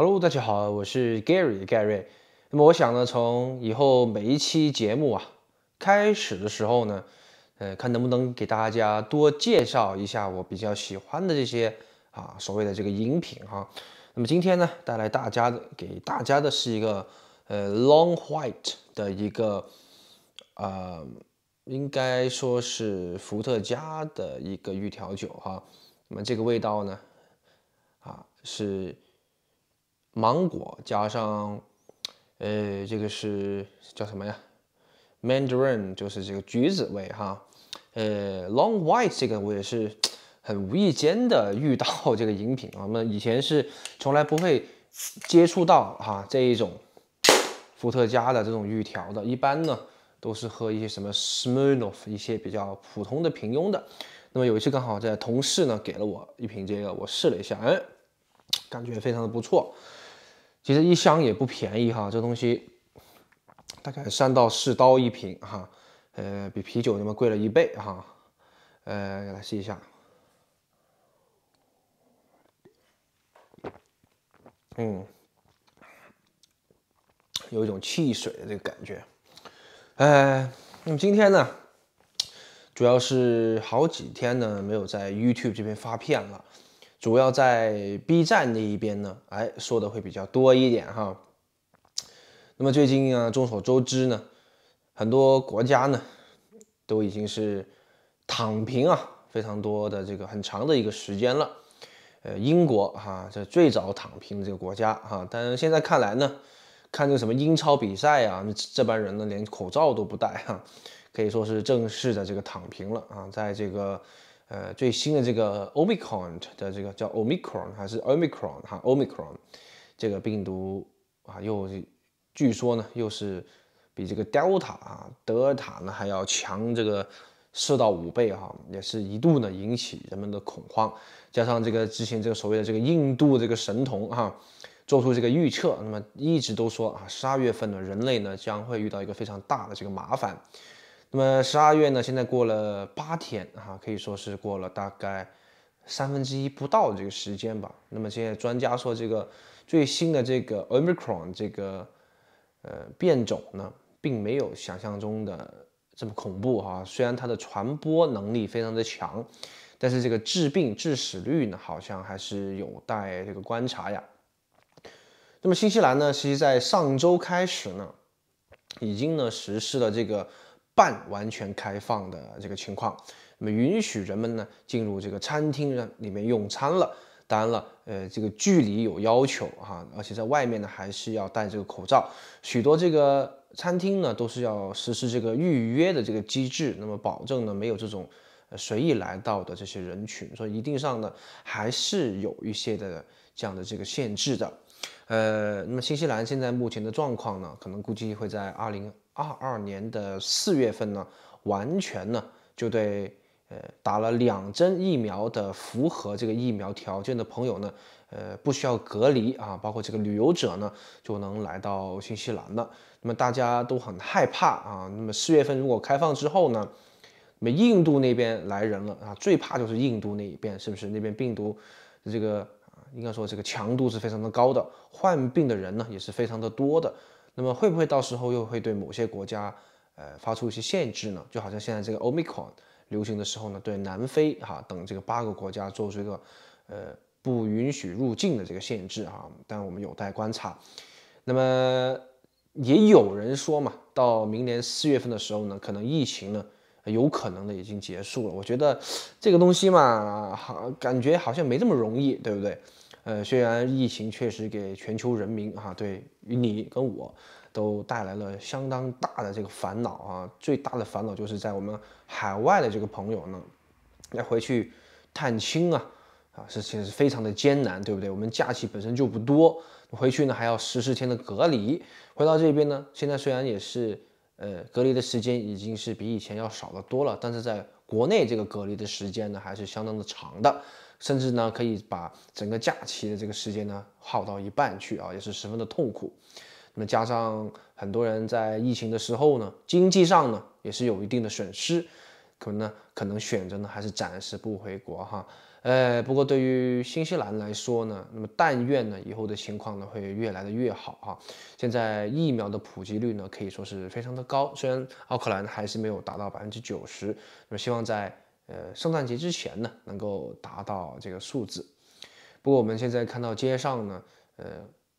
Hello，大家好，我是 Gary 盖瑞。那么我想呢，从以后每一期节目啊开始的时候呢，呃，看能不能给大家多介绍一下我比较喜欢的这些啊所谓的这个饮品哈。那么今天呢，带来大家的给大家的是一个呃 Long White 的一个呃，应该说是伏特加的一个预调酒哈。那么这个味道呢，啊是。芒果加上，呃，这个是叫什么呀？Mandarin 就是这个橘子味哈。呃，Long White 这个我也是很无意间的遇到这个饮品啊。我们以前是从来不会接触到哈这一种伏特加的这种预调的，一般呢都是喝一些什么 Smirnoff 一些比较普通的平庸的。那么有一次刚好在同事呢给了我一瓶这个，我试了一下，哎，感觉非常的不错。其实一箱也不便宜哈，这东西大概三到四刀一瓶哈，呃，比啤酒那么贵了一倍哈，呃，来试一下，嗯，有一种汽水的这个感觉，哎，那么今天呢，主要是好几天呢没有在 YouTube 这边发片了。主要在 B 站那一边呢，哎，说的会比较多一点哈。那么最近啊，众所周知呢，很多国家呢都已经是躺平啊，非常多的这个很长的一个时间了。呃，英国哈，这最早躺平的这个国家哈，但现在看来呢，看这个什么英超比赛啊，这帮人呢连口罩都不戴哈，可以说是正式的这个躺平了啊，在这个。呃，最新的这个 Omicron 的这个叫 Omicron 还是 Omicron 哈 Omicron 这个病毒啊，又据说呢又是比这个 Delta 啊德尔塔呢还要强这个四到五倍哈，也是一度呢引起人们的恐慌。加上这个之前这个所谓的这个印度这个神童哈做出这个预测，那么一直都说啊，十二月份呢人类呢将会遇到一个非常大的这个麻烦。那么十二月呢，现在过了八天哈，可以说是过了大概三分之一不到这个时间吧。那么现在专家说，这个最新的这个 omicron 这个呃变种呢，并没有想象中的这么恐怖哈。虽然它的传播能力非常的强，但是这个致病致死率呢，好像还是有待这个观察呀。那么新西兰呢，其实在上周开始呢，已经呢实施了这个。半完全开放的这个情况，那么允许人们呢进入这个餐厅里面用餐了。当然了，呃，这个距离有要求哈，而且在外面呢还是要戴这个口罩。许多这个餐厅呢都是要实施这个预约的这个机制，那么保证呢没有这种随意来到的这些人群。所以一定上呢还是有一些的这样的这个限制的。呃，那么新西兰现在目前的状况呢，可能估计会在二零。二二年的四月份呢，完全呢就对，呃，打了两针疫苗的符合这个疫苗条件的朋友呢，呃，不需要隔离啊，包括这个旅游者呢就能来到新西兰了。那么大家都很害怕啊。那么四月份如果开放之后呢，那么印度那边来人了啊，最怕就是印度那一边，是不是？那边病毒这个应该说这个强度是非常的高的，患病的人呢也是非常的多的。那么会不会到时候又会对某些国家，呃，发出一些限制呢？就好像现在这个 Omicron 流行的时候呢，对南非哈等这个八个国家做出一个，呃，不允许入境的这个限制哈，但我们有待观察。那么也有人说嘛，到明年四月份的时候呢，可能疫情呢，有可能呢已经结束了。我觉得这个东西嘛，好感觉好像没这么容易，对不对？呃，虽然疫情确实给全球人民啊，对于你跟我都带来了相当大的这个烦恼啊，最大的烦恼就是在我们海外的这个朋友呢，要回去探亲啊，啊，事情是非常的艰难，对不对？我们假期本身就不多，回去呢还要十四天的隔离，回到这边呢，现在虽然也是呃，隔离的时间已经是比以前要少的多了，但是在国内这个隔离的时间呢，还是相当的长的。甚至呢，可以把整个假期的这个时间呢耗到一半去啊，也是十分的痛苦。那么加上很多人在疫情的时候呢，经济上呢也是有一定的损失，可能呢可能选择呢还是暂时不回国哈。呃，不过对于新西兰来说呢，那么但愿呢以后的情况呢会越来的越好哈。现在疫苗的普及率呢可以说是非常的高，虽然奥克兰还是没有达到百分之九十，那么希望在。呃，圣诞节之前呢，能够达到这个数字。不过我们现在看到街上呢，呃，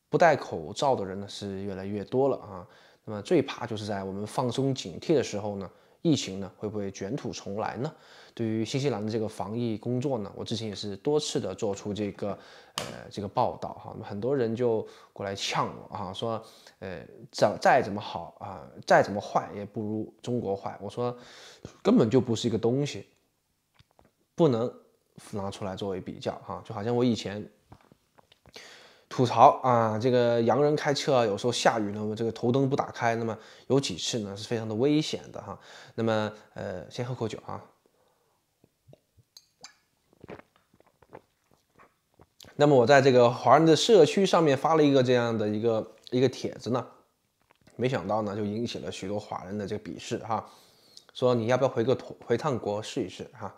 不戴口罩的人呢是越来越多了啊。那么最怕就是在我们放松警惕的时候呢，疫情呢会不会卷土重来呢？对于新西兰的这个防疫工作呢，我之前也是多次的做出这个呃这个报道哈。那么很多人就过来呛我啊，说呃再再怎么好啊，再怎么坏也不如中国坏。我说根本就不是一个东西。不能拿出来作为比较哈，就好像我以前吐槽啊，这个洋人开车啊，有时候下雨呢，我这个头灯不打开，那么有几次呢是非常的危险的哈。那么呃，先喝口酒啊。那么我在这个华人的社区上面发了一个这样的一个一个帖子呢，没想到呢就引起了许多华人的这个鄙视哈，说你要不要回个头回趟国试一试哈。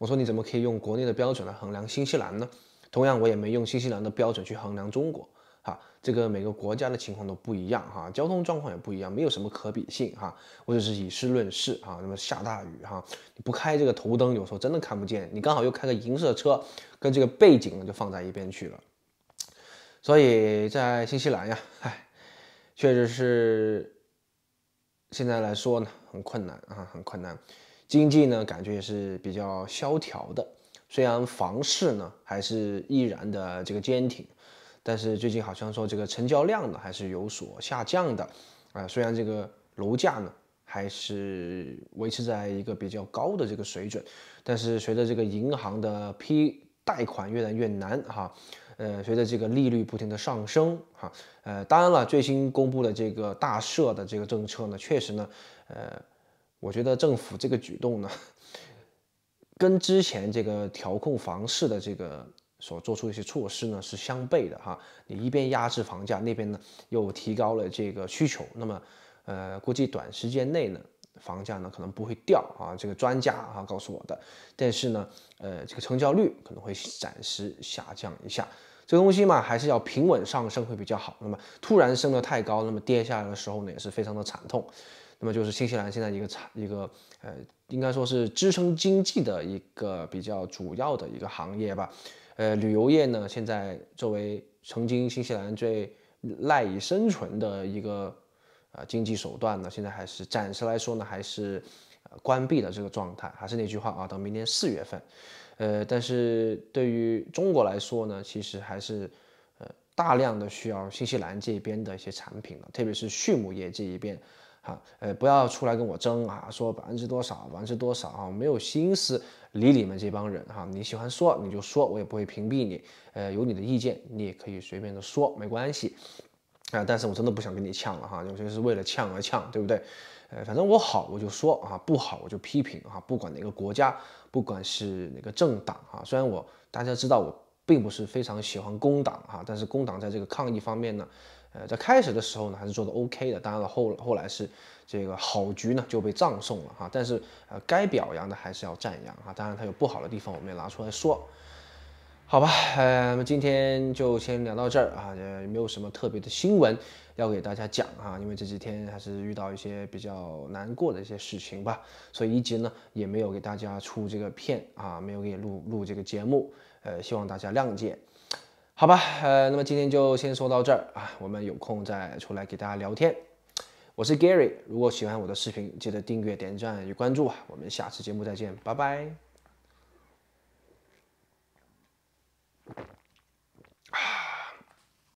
我说你怎么可以用国内的标准来衡量新西兰呢？同样我也没用新西兰的标准去衡量中国，哈，这个每个国家的情况都不一样，哈，交通状况也不一样，没有什么可比性，哈，我只是以事论事，哈，那么下大雨，哈，你不开这个头灯，有时候真的看不见，你刚好又开个银色车，跟这个背景就放在一边去了，所以在新西兰呀，唉，确实是现在来说呢，很困难啊，很困难。经济呢，感觉也是比较萧条的。虽然房市呢还是依然的这个坚挺，但是最近好像说这个成交量呢还是有所下降的啊。虽然这个楼价呢还是维持在一个比较高的这个水准，但是随着这个银行的批贷款越来越难哈，呃，随着这个利率不停的上升哈，呃，当然了，最新公布的这个大赦的这个政策呢，确实呢，呃。我觉得政府这个举动呢，跟之前这个调控房市的这个所做出一些措施呢是相悖的哈。你一边压制房价，那边呢又提高了这个需求，那么呃，估计短时间内呢房价呢可能不会掉啊。这个专家啊告诉我的，但是呢呃这个成交率可能会暂时下降一下。这个东西嘛还是要平稳上升会比较好。那么突然升得太高，那么跌下来的时候呢也是非常的惨痛。那么就是新西兰现在一个产一个呃，应该说是支撑经济的一个比较主要的一个行业吧。呃，旅游业呢，现在作为曾经新西兰最赖以生存的一个呃经济手段呢，现在还是暂时来说呢，还是关闭的这个状态。还是那句话啊，到明年四月份。呃，但是对于中国来说呢，其实还是呃大量的需要新西兰这边的一些产品了，特别是畜牧业这一边。哈，呃，不要出来跟我争啊！说百分之多少，百分之多少啊！没有心思理你们这帮人哈。你喜欢说你就说，我也不会屏蔽你。呃，有你的意见，你也可以随便的说，没关系啊。但是我真的不想跟你呛了哈，有些是为了呛而呛，对不对？呃，反正我好我就说啊，不好我就批评啊。不管哪个国家，不管是哪个政党啊，虽然我大家知道我并不是非常喜欢工党啊，但是工党在这个抗疫方面呢。呃，在开始的时候呢，还是做的 OK 的。当然了，后后来是这个好局呢就被葬送了哈。但是呃，该表扬的还是要赞扬啊。当然，它有不好的地方，我们也拿出来说，好吧。呃，那么今天就先聊到这儿啊。也没有什么特别的新闻要给大家讲啊，因为这几天还是遇到一些比较难过的一些事情吧，所以一直呢也没有给大家出这个片啊，没有给录录这个节目。呃，希望大家谅解。好吧，呃，那么今天就先说到这儿啊，我们有空再出来给大家聊天。我是 Gary，如果喜欢我的视频，记得订阅、点赞与关注啊。我们下次节目再见，拜拜。